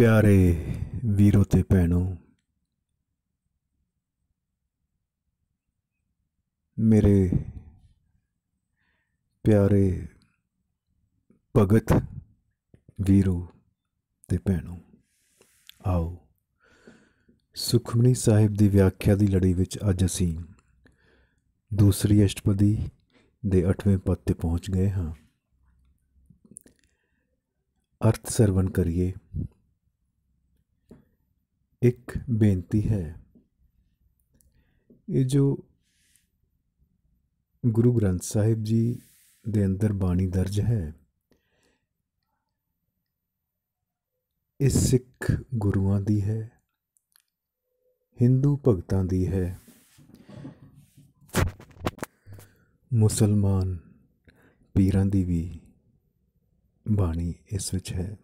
ਪਿਆਰੇ ਵੀਰੋ ਤੇ ਭੈਣੋ ਮੇਰੇ ਪਿਆਰੇ ਭਗਤ ਵੀਰੋ ਤੇ ਭੈਣੋ ਆਓ ਸੁਖਮਨੀ ਸਾਹਿਬ ਦੀ ਵਿਆਖਿਆ ਦੀ ਲੜੀ ਵਿੱਚ ਅੱਜ ਅਸੀਂ ਦੂਸਰੀ ਅਸ਼ਟਪਦੀ ਦੇ 8ਵੇਂ ਪਦ ਤੇ ਪਹੁੰਚ ਗਏ ਹਾਂ ਅਰਥ ਸਰਵਣ ਕਰੀਏ ਇੱਕ ਬੇਨਤੀ ਹੈ ਇਹ ਜੋ ਗੁਰੂ ਗ੍ਰੰਥ ਸਾਹਿਬ ਜੀ ਦੇ ਅੰਦਰ ਬਾਣੀ ਦਰਜ ਹੈ ਇਹ ਸਿੱਖ ਗੁਰੂਆਂ ਦੀ ਹੈ Hindu ਭਗਤਾਂ ਦੀ ਹੈ ਮੁਸਲਮਾਨ ਪੀਰਾਂ ਦੀ ਵੀ ਬਾਣੀ ਇਸ ਵਿੱਚ ਹੈ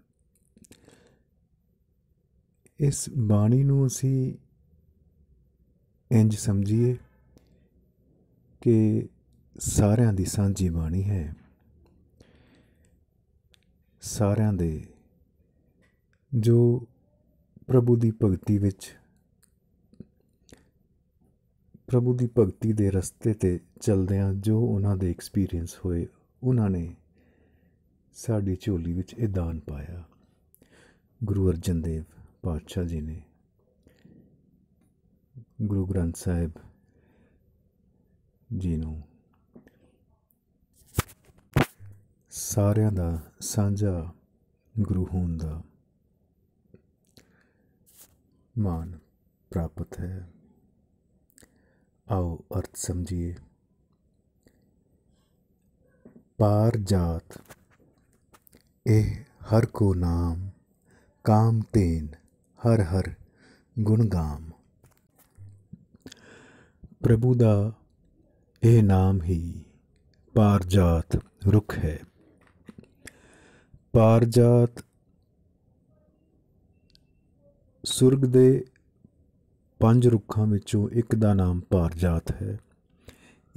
ਇਸ ਬਾਣੀ ਨੂੰ ਅਸੀਂ ਇੰਜ ਸਮਝੀਏ ਕਿ ਸਾਰਿਆਂ ਦੀ ਸਾਂਝੀ ਬਾਣੀ ਹੈ ਸਾਰਿਆਂ ਦੇ ਜੋ ਪ੍ਰਭੂ ਦੀ ਭਗਤੀ ਵਿੱਚ ਪ੍ਰਭੂ ਦੀ ਭਗਤੀ ਦੇ ਰਸਤੇ ਤੇ ਚੱਲਦੇ ਆ ਜੋ ਉਹਨਾਂ ਦੇ ਐਕਸਪੀਰੀਅੰਸ ਹੋਏ ਉਹਨਾਂ ਨੇ ਸਾਡੀ ਝੋਲੀ ਵਿੱਚ ਇਹ ਦਾਨ ਪਾਇਆ ਗੁਰੂ ਅਰਜਨ ਦੇਵ ਪਾਤਸ਼ਾਹ ਜੀ ਨੇ ਗੁਰੂ ਗ੍ਰੰਥ ਸਾਹਿਬ ਜੀ ਨੂੰ ਸਾਰਿਆਂ ਦਾ ਸਾਂਝਾ ਗੁਰੂ ਹੋਣ ਦਾ ਮਾਨ ਪ੍ਰਾਪਤ ਹੈ ਆਓ ਅਰਥ ਸਮਝੀਏ ਪਾਰ ਜਾਤ ਇਹ ਹਰ ਕੋ ਨਾਮ ਕਾਮ ਤੇਨ ਹਰ ਹਰ ਗੁਣ ਗਾਮ ਪ੍ਰਭੂ ਦਾ ਇਹ ਨਾਮ ਹੀ ਪਾਰਜਾਤ ਰੁੱਖ ਹੈ ਪਾਰਜਾਤ ਸੁਰਗ ਦੇ ਪੰਜ ਰੁੱਖਾਂ ਵਿੱਚੋਂ ਇੱਕ ਦਾ ਨਾਮ ਪਾਰਜਾਤ ਹੈ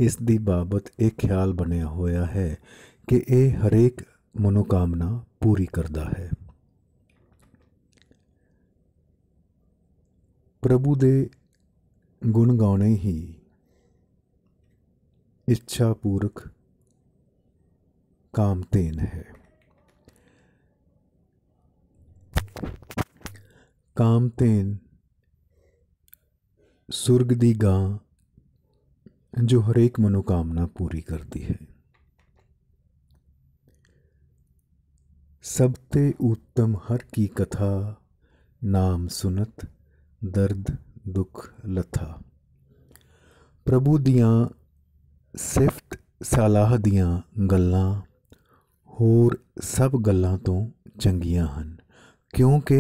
ਇਸ ਦੀ ਬਾਬਤ ਇਹ ਖਿਆਲ ਬਣਿਆ ਹੋਇਆ ਹੈ ਕਿ ਇਹ ਹਰੇਕ ਮਨੋਕਾਮਨਾ ਪੂਰੀ ਕਰਦਾ ਹੈ प्रभु दे गुण गाने ही इच्छा पूर्वक कामतेन है कामतेन सुरग दी गां जो हरेक मनोकामना पूरी करती है सबते उत्तम हर की कथा नाम सुनत दर्द दुख लथा प्रभु दिया सिफत सलाह दिया गल् होर सब गलों तो चंगिया हैं क्योंकि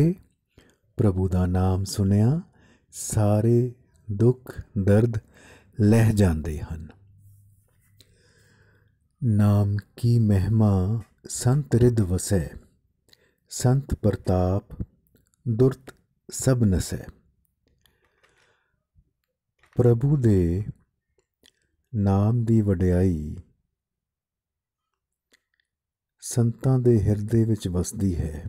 प्रभु का नाम सुनिया सारे दुख दर्द लह जाते हैं नाम की महिमा संत रिद वसै संत प्रताप दुर्त सब नसै ਪ੍ਰਭੂ ਦੇ ਨਾਮ ਦੀ ਵਡਿਆਈ ਸੰਤਾਂ ਦੇ ਹਿਰਦੇ ਵਿੱਚ ਵਸਦੀ ਹੈ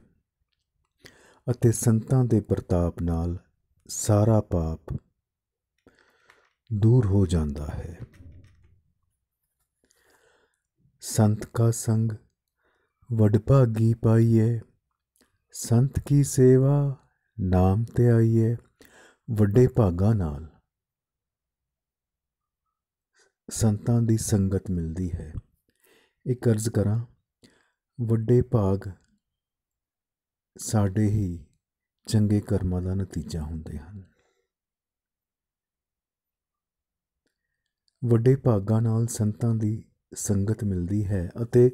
ਅਤੇ ਸੰਤਾਂ ਦੇ ਪ੍ਰਤਾਪ ਨਾਲ ਸਾਰਾ ਪਾਪ ਦੂਰ ਹੋ ਜਾਂਦਾ ਹੈ ਸੰਤ ਕਾ ਸੰਗ ਵਡਭਾਗੀ ਪਾਈਏ ਸੰਤ ਕੀ ਸੇਵਾ ਨਾਮ ਤੇ ਆਈਏ ਵੱਡੇ ਭਾਗਾ ਨਾਲ ਸੰਤਾਂ ਦੀ ਸੰਗਤ ਮਿਲਦੀ ਹੈ ਇੱਕ ਅਰਜ਼ ਕਰਾਂ ਵੱਡੇ ਭਾਗ ਸਾਡੇ ਹੀ ਚੰਗੇ ਕਰਮਾਂ ਦਾ ਨਤੀਜਾ ਹੁੰਦੇ ਹਨ ਵੱਡੇ ਭਾਗਾਂ ਨਾਲ ਸੰਤਾਂ ਦੀ ਸੰਗਤ ਮਿਲਦੀ ਹੈ ਅਤੇ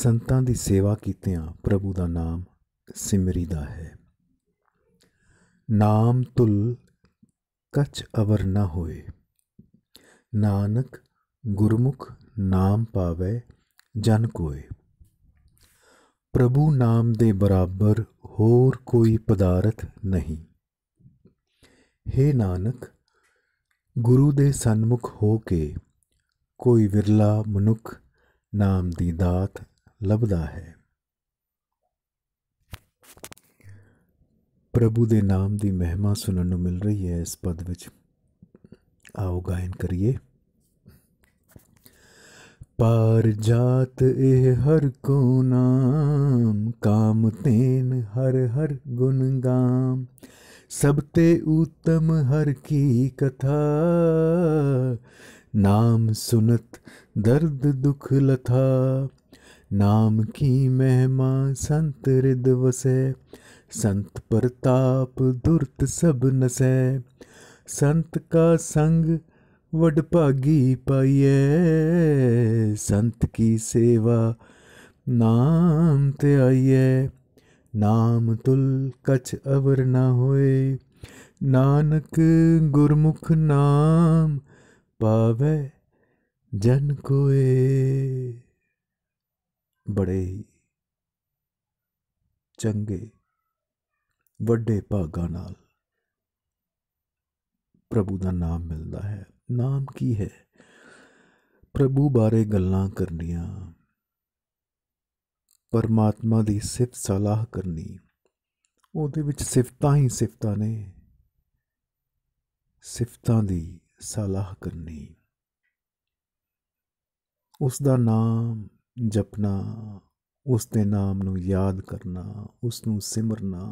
ਸੰਤਾਂ ਦੀ ਸੇਵਾ ਕੀਤਿਆਂ ਪ੍ਰਭੂ ਦਾ ਨਾਮ ਸਿਮਰੀ ਦਾ ਹੈ ਨਾਮ ਤੁਲ ਕਛ ਅਵਰ ਨਾ ਹੋਏ ਨਾਨਕ ਗੁਰਮੁਖ ਨਾਮ ਪਾਵੇ ਜਨ ਕੋਏ ਪ੍ਰਭੂ ਨਾਮ ਦੇ ਬਰਾਬਰ ਹੋਰ ਕੋਈ ਪਦਾਰਥ ਨਹੀਂ हे ਨਾਨਕ ਗੁਰੂ ਦੇ ਸਨਮੁਖ ਹੋ ਕੇ ਕੋਈ ਵਿਰਲਾ ਮਨੁੱਖ ਨਾਮ ਦੀ ਦਾਤ ਲਬਦਾ ਹੈ ਪ੍ਰਭੂ ਦੇ ਨਾਮ ਦੀ ਮਹਿਮਾ ਸੁਣਨ ਨੂੰ ਮਿਲ ਰਹੀ ਹੈ ਇਸ ਪਦ ਵਿੱਚ आओ गायन करिए पार जात ए हर को नाम काम तेन हर हर गुण गाम सबते उत्तम हर की कथा नाम सुनत दर्द दुख लथा नाम की महिमा संत रिद वसै संत प्रताप दुर्त सब नसै ਸੰਤ ਕਾ ਸੰਗ ਵਡ ਭਾਗੀ ਪਾਈਏ ਸੰਤ ਕੀ ਸੇਵਾ ਨਾਮ ਤੇ ਆਈਏ ਨਾਮ ਤੁਲ ਕਛ ਅਵਰ ਨਾ ਹੋਏ ਨਾਨਕ ਗੁਰਮੁਖ ਨਾਮ ਪਾਵੇ ਜਨ ਕੋਏ ਬੜੇ ਚੰਗੇ ਵੱਡੇ ਭਾਗਾ ਨਾਲ ਪ੍ਰਭੂ ਦਾ ਨਾਮ ਮਿਲਦਾ ਹੈ ਨਾਮ ਕੀ ਹੈ ਪ੍ਰਭੂ ਬਾਰੇ ਗੱਲਾਂ ਕਰਨੀਆਂ ਪਰਮਾਤਮਾ ਦੀ ਸਿਫਤ ਸਲਾਹ ਕਰਨੀ ਉਹਦੇ ਵਿੱਚ ਸਿਫਤਾਂ ਹੀ ਸਿਫਤਾਂ ਨੇ ਸਿਫਤਾਂ ਦੀ ਸਲਾਹ ਕਰਨੀ ਉਸ ਦਾ ਨਾਮ ਜਪਣਾ ਉਸ ਦੇ ਨਾਮ ਨੂੰ ਯਾਦ ਕਰਨਾ ਉਸ ਨੂੰ ਸਿਮਰਨਾ